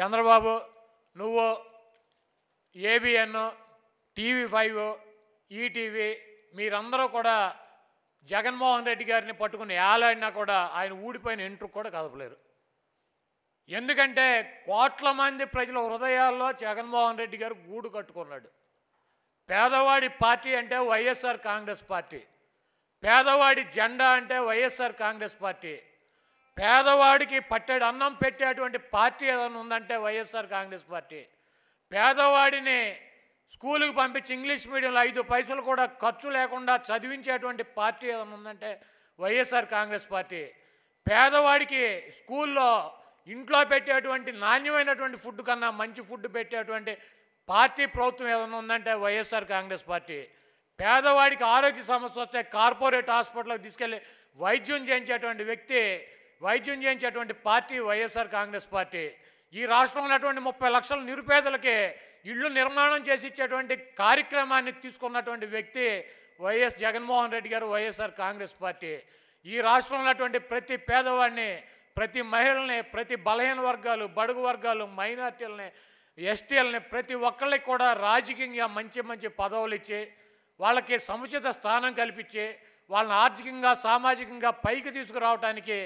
చంద్రబాబు నువ్వు ABN TV five ETV మీరందరూ కూడా జగన్మోహన్ రెడ్డి గారిని పట్టుకుని ఏలాడినా కూడా ఆయన ఊడిపోయిన ఇంటర్ కూడా కదపలేరు ఎందుకంటే కోట్ల మంది ప్రజల హృదయాల్లో జగన్మోహన్ రెడ్డి గారు గూడు కట్టుకున్నాడు పేదవాడి పార్టీ అంటే వైఎస్ఆర్ కాంగ్రెస్ పార్టీ పేదవాడి జెండా అంటే వైఎస్ఆర్ కాంగ్రెస్ పార్టీ పేదవాడికి పట్టాడు అన్నం పెట్టేటువంటి పార్టీ ఏదైనా ఉందంటే వైఎస్ఆర్ కాంగ్రెస్ పార్టీ పేదవాడిని స్కూల్కి పంపించి ఇంగ్లీష్ మీడియంలో ఐదు పైసలు కూడా ఖర్చు లేకుండా చదివించేటువంటి పార్టీ ఏదైనా ఉందంటే వైఎస్ఆర్ కాంగ్రెస్ పార్టీ పేదవాడికి స్కూల్లో ఇంట్లో పెట్టేటువంటి నాణ్యమైనటువంటి ఫుడ్ కన్నా మంచి ఫుడ్ పెట్టేటువంటి పార్టీ ప్రభుత్వం ఏదైనా ఉందంటే వైఎస్ఆర్ కాంగ్రెస్ పార్టీ పేదవాడికి ఆరోగ్య సమస్య వస్తే కార్పొరేట్ హాస్పిటల్కి తీసుకెళ్ళి వైద్యం చేయించేటువంటి వ్యక్తి వైద్యం చేయించేటువంటి పార్టీ వైఎస్ఆర్ కాంగ్రెస్ పార్టీ ఈ రాష్ట్రంలో ఉన్నటువంటి ముప్పై లక్షల నిరుపేదలకి ఇళ్ళు నిర్మాణం చేసి ఇచ్చేటువంటి కార్యక్రమాన్ని తీసుకున్నటువంటి వ్యక్తి వైఎస్ జగన్మోహన్ రెడ్డి గారు వైఎస్ఆర్ కాంగ్రెస్ పార్టీ ఈ రాష్ట్రంలో ఉన్నటువంటి ప్రతి పేదవాడిని ప్రతి మహిళల్ని ప్రతి బలహీన వర్గాలు బడుగు వర్గాలు మైనార్టీలని ఎస్టీలని ప్రతి ఒక్కళ్ళకి కూడా రాజకీయంగా మంచి మంచి పదవులు ఇచ్చి వాళ్ళకి సముచిత స్థానం కల్పించి వాళ్ళని ఆర్థికంగా సామాజికంగా పైకి తీసుకురావడానికి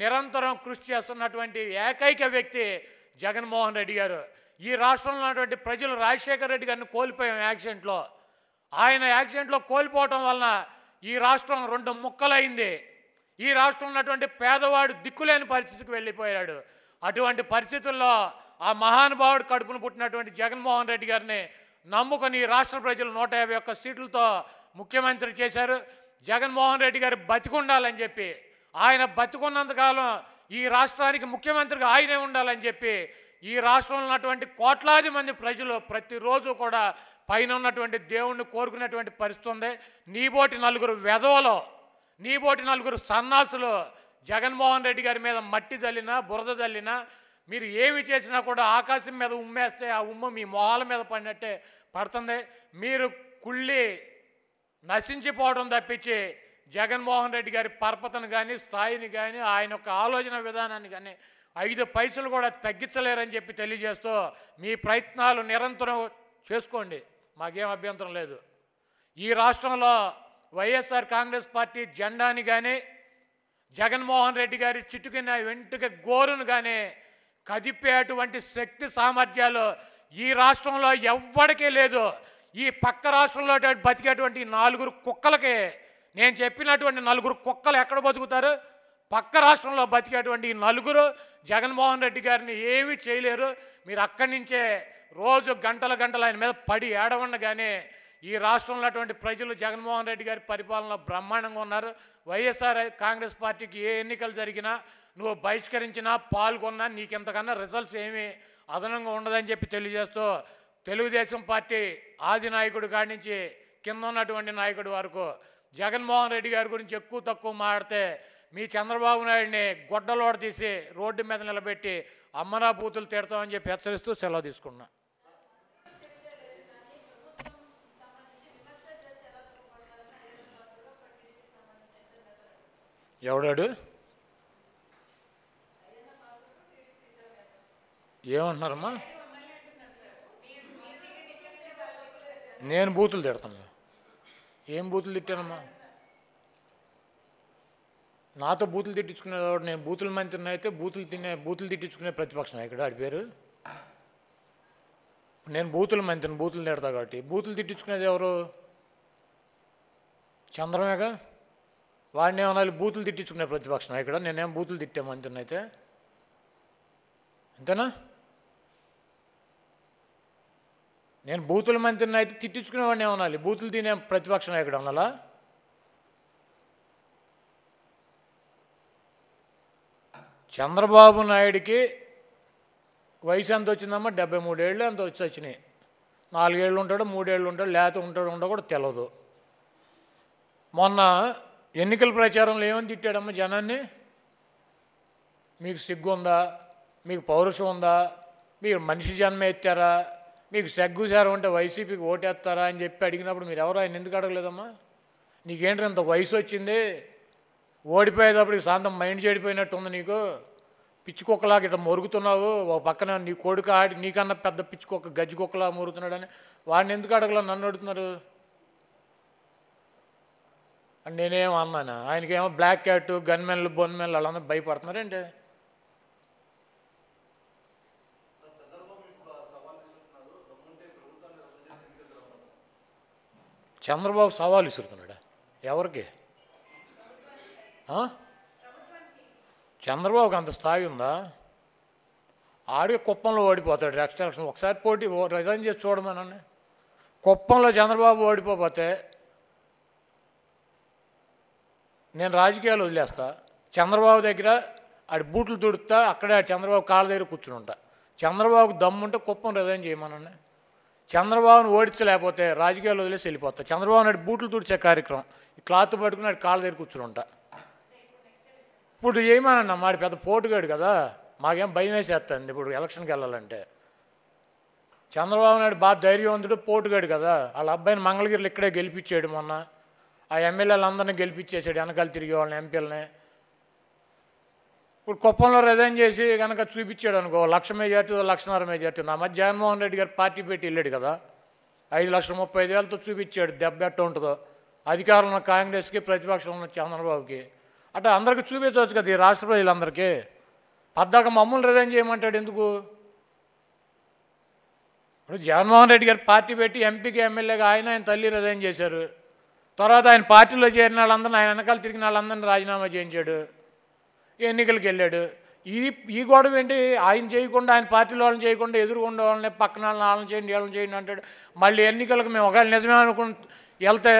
నిరంతరం కృషి చేస్తున్నటువంటి ఏకైక వ్యక్తి జగన్మోహన్ రెడ్డి గారు ఈ రాష్ట్రంలో ఉన్నటువంటి ప్రజలు రాజశేఖర రెడ్డి గారిని కోల్పోయాం యాక్సిడెంట్లో ఆయన యాక్సిడెంట్లో కోల్పోవటం వలన ఈ రాష్ట్రం రెండు ముక్కలైంది ఈ రాష్ట్రంలో ఉన్నటువంటి పేదవాడు దిక్కులేని పరిస్థితికి వెళ్ళిపోయాడు అటువంటి పరిస్థితుల్లో ఆ మహానుభావుడు కడుపును పుట్టినటువంటి జగన్మోహన్ రెడ్డి గారిని నమ్ముకొని రాష్ట్ర ప్రజలు నూట యాభై ఒక్క సీట్లతో ముఖ్యమంత్రి చేశారు జగన్మోహన్ రెడ్డి గారు బతికుండాలని చెప్పి ఆయన బతికున్నంతకాలం ఈ రాష్ట్రానికి ముఖ్యమంత్రిగా ఆయనే ఉండాలని చెప్పి ఈ రాష్ట్రంలో ఉన్నటువంటి కోట్లాది మంది ప్రజలు ప్రతిరోజు కూడా పైన ఉన్నటువంటి దేవుణ్ణి కోరుకునేటువంటి పరిస్థితి ఉంది నీబోటి నలుగురు వెధవలు నీబోటి నలుగురు సన్నాసులు జగన్మోహన్ రెడ్డి గారి మీద మట్టి జల్లినా బురద జల్లినా మీరు ఏమి చేసినా కూడా ఆకాశం మీద ఉమ్మేస్తే ఆ ఉమ్మ మీ మొహాల మీద పడినట్టే పడుతుంది మీరు కుళ్ళి నశించిపోవడం తప్పించి జగన్మోహన్ రెడ్డి గారి పరపతను కానీ స్థాయిని కానీ ఆయన యొక్క ఆలోచన విధానాన్ని కానీ ఐదు పైసలు కూడా తగ్గించలేరని చెప్పి తెలియజేస్తూ మీ ప్రయత్నాలు నిరంతరం చేసుకోండి మాకేం అభ్యంతరం లేదు ఈ రాష్ట్రంలో వైఎస్ఆర్ కాంగ్రెస్ పార్టీ జెండాని కానీ జగన్మోహన్ రెడ్డి గారి చిటుకిన వెంటుక గోరును కానీ కదిపేటువంటి శక్తి సామర్థ్యాలు ఈ రాష్ట్రంలో ఎవ్వడికీ లేదు ఈ పక్క రాష్ట్రంలో బతికేటువంటి నలుగురు కుక్కలకే నేను చెప్పినటువంటి నలుగురు కుక్కలు ఎక్కడ బతుకుతారు పక్క రాష్ట్రంలో బతికేటువంటి నలుగురు జగన్మోహన్ రెడ్డి గారిని ఏమీ చేయలేరు మీరు అక్కడి నుంచే రోజు గంటల గంటలు ఆయన మీద పడి ఏడవండగానే ఈ రాష్ట్రంలో ఉన్నటువంటి ప్రజలు జగన్మోహన్ రెడ్డి గారి పరిపాలనలో బ్రహ్మాండంగా ఉన్నారు వైఎస్ఆర్ కాంగ్రెస్ పార్టీకి ఏ ఎన్నికలు జరిగినా నువ్వు బహిష్కరించినా పాల్గొన్నా నీకెంతకన్నా రిజల్ట్స్ ఏమీ అదనంగా ఉండదని చెప్పి తెలియజేస్తూ తెలుగుదేశం పార్టీ ఆది నాయకుడు కాడి నుంచి కింద ఉన్నటువంటి నాయకుడి వరకు జగన్మోహన్ రెడ్డి గారి గురించి ఎక్కువ తక్కువ మాట్లాడితే మీ చంద్రబాబు నాయుడిని గొడ్డలోడ తీసి రోడ్డు మీద నిలబెట్టి అమ్మరా బూతులు తిడతామని చెప్పి హెచ్చరిస్తూ సెలవు తీసుకున్నా ఎవడాడు ఏమంటున్నారమ్మా నేను బూతులు తిడతాను ఏం బూతులు తిట్టానమ్మా నాతో బూతులు తిట్టించుకునేవాడు నేను బూతుల మంత్రిని అయితే బూతులు తినే బూతులు తిట్టించుకునే ప్రతిపక్ష నాయకుడు ఆడి పేరు నేను బూతుల మంత్రిని బూతులు తిడతా కాబట్టి బూతులు తిట్టించుకునేది ఎవరు చంద్రమేగా వాడిని ఏమన్నా బూతులు తిట్టించుకునే ప్రతిపక్ష నాయకుడు నేనేం బూతులు తిట్టాము అంతనైతే అంతేనా నేను బూతుల మంత్రిని అయితే తిట్టించుకునేవాడిని ఏమనాలి బూతులు తినే ప్రతిపక్ష నాయకుడు అనాలా చంద్రబాబు నాయుడికి వయసు ఎంత వచ్చిందమ్మా డెబ్బై మూడేళ్ళు ఎంత వచ్చి వచ్చినాయి నాలుగేళ్ళు ఉంటాడు మూడేళ్ళు ఉంటాడు లేత ఉంటాడు ఉండో కూడా తెలియదు మొన్న ఎన్నికల ప్రచారంలో ఏమని తిట్టాడమ్మా జనాన్ని మీకు సిగ్గు ఉందా మీకు పౌరుషం ఉందా మీరు మనిషి జన్మ ఎత్తారా మీకు సెగ్గుసారం ఉంటే వైసీపీకి ఓటేస్తారా అని చెప్పి అడిగినప్పుడు మీరు ఎవరు ఆయన ఎందుకు అడగలేదమ్మా నీకేంటి ఇంత వయసు వచ్చింది ఓడిపోయేటప్పుడు సాంతం మైండ్ చెడిపోయినట్టు ఉంది నీకు పిచ్చికొక్కలాగా ఇట్లా మొరుగుతున్నావు ఒక పక్కన నీ కొడుకు ఆడి నీకన్నా పెద్ద పిచ్చికొక్క గజ్జికొక్కలా మొరుగుతున్నాడని వాడిని ఎందుకు అడగలా నన్ను అడుగుతున్నారు అని నేనేం అన్నాను ఆయనకేమో బ్లాక్ క్యాట్ గన్మెన్లు బొన్మెన్లు వాళ్ళందరూ భయపడుతున్నారండి చంద్రబాబు సవాలు విసురుతున్నాడు ఎవరికి చంద్రబాబుకి అంత స్థాయి ఉందా ఆడే కుప్పంలో ఓడిపోతాడు నెక్స్ట్ ఎలక్షన్ ఒకసారి పోటీ రిజైన్ చేసి చూడమనండి కుప్పంలో చంద్రబాబు ఓడిపోతే నేను రాజకీయాలు వదిలేస్తా చంద్రబాబు దగ్గర ఆడి బూట్లు తుడుతా అక్కడే చంద్రబాబు కాళ్ళ దగ్గర కూర్చుని ఉంటా దమ్ము దమ్ముంటే కుప్పం రిజైన్ చేయమనండి చంద్రబాబును ఓడించలేకపోతే రాజకీయాలు వదిలేసి వెళ్ళిపోతా చంద్రబాబు నాడు బూట్లు తుడిచే కార్యక్రమం ఈ క్లాత్ పట్టుకుని నాడు కాళ్ళ దగ్గర కూర్చుని ఉంటా ఇప్పుడు చేయమానన్న మాడి పెద్ద పోటుగాడు కదా మాకేం భయం వేసేస్తుంది ఇప్పుడు ఎలక్షన్కి వెళ్ళాలంటే చంద్రబాబు నాయుడు బాగా ధైర్యవంతుడు పోటుగాడు కదా వాళ్ళ అబ్బాయిని మంగళగిరిలో ఇక్కడే గెలిపించాడు మొన్న ఆ ఎమ్మెల్యేలందరినీ గెలిపించేసాడు వెనకాల తిరిగే వాళ్ళని ఎంపీలని ఇప్పుడు కుప్పంలో రిజైన్ చేసి కనుక చూపించాడు అనుకో లక్ష మెజార్టీ లక్షన్నర మెజార్టీ నా మధ్య జగన్మోహన్ రెడ్డి గారు పార్టీ పెట్టి వెళ్ళాడు కదా ఐదు లక్షల ముప్పై ఐదు వేలతో చూపించాడు దెబ్బ ఎట్ట ఉంటుందో అధికారంలో ఉన్న కాంగ్రెస్కి ప్రతిపక్షంలో ఉన్న చంద్రబాబుకి అంటే అందరికీ చూపించవచ్చు కదా ఈ రాష్ట్ర ప్రజలందరికీ పద్దాక మమ్మల్ని రిజైన్ చేయమంటాడు ఎందుకు ఇప్పుడు జగన్మోహన్ రెడ్డి గారు పార్టీ పెట్టి ఎంపీకి ఎమ్మెల్యేగా ఆయన ఆయన తల్లి రిజైన్ చేశారు తర్వాత ఆయన పార్టీలో చేరిన వాళ్ళందరినీ ఆయన వెనకాల తిరిగిన వాళ్ళందరినీ రాజీనామా చేయించాడు ఎన్నికలకు వెళ్ళాడు ఈ ఈ గొడవ ఏంటి ఆయన చేయకుండా ఆయన పార్టీలో వాళ్ళని చేయకుండా ఎదురుకుండా వాళ్ళని పక్కన వాళ్ళని ఆలం చేయండి వాళ్ళని చేయండి అంటాడు మళ్ళీ ఎన్నికలకు మేము ఒకవేళ నిజమే అనుకుని వెళ్తే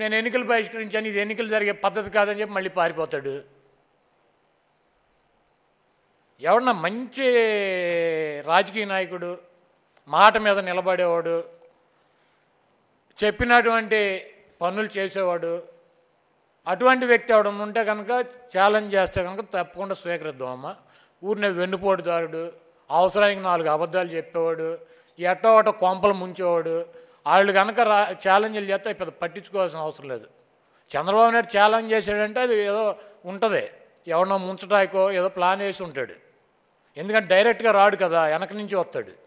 నేను ఎన్నికలు బహిష్కరించాను ఇది ఎన్నికలు జరిగే పద్ధతి కాదని చెప్పి మళ్ళీ పారిపోతాడు ఎవడన్నా మంచి రాజకీయ నాయకుడు మాట మీద నిలబడేవాడు చెప్పినటువంటి పనులు చేసేవాడు అటువంటి వ్యక్తి అవడం ఉంటే కనుక ఛాలెంజ్ చేస్తే కనుక తప్పకుండా స్వీకరిద్దామమ్మ ఊరినే వెన్నుపోటుదారుడు అవసరానికి నాలుగు అబద్ధాలు చెప్పేవాడు ఎట్టో ఒకటో కొంపలు ముంచేవాడు వాళ్ళు కనుక రా ఛాలెంజ్లు చేస్తే పెద్ద పట్టించుకోవాల్సిన అవసరం లేదు చంద్రబాబు నాయుడు ఛాలెంజ్ చేశాడంటే అది ఏదో ఉంటుంది ఎవరినో ముంచటాయికో ఏదో ప్లాన్ వేసి ఉంటాడు ఎందుకంటే డైరెక్ట్గా రాడు కదా వెనక నుంచి వస్తాడు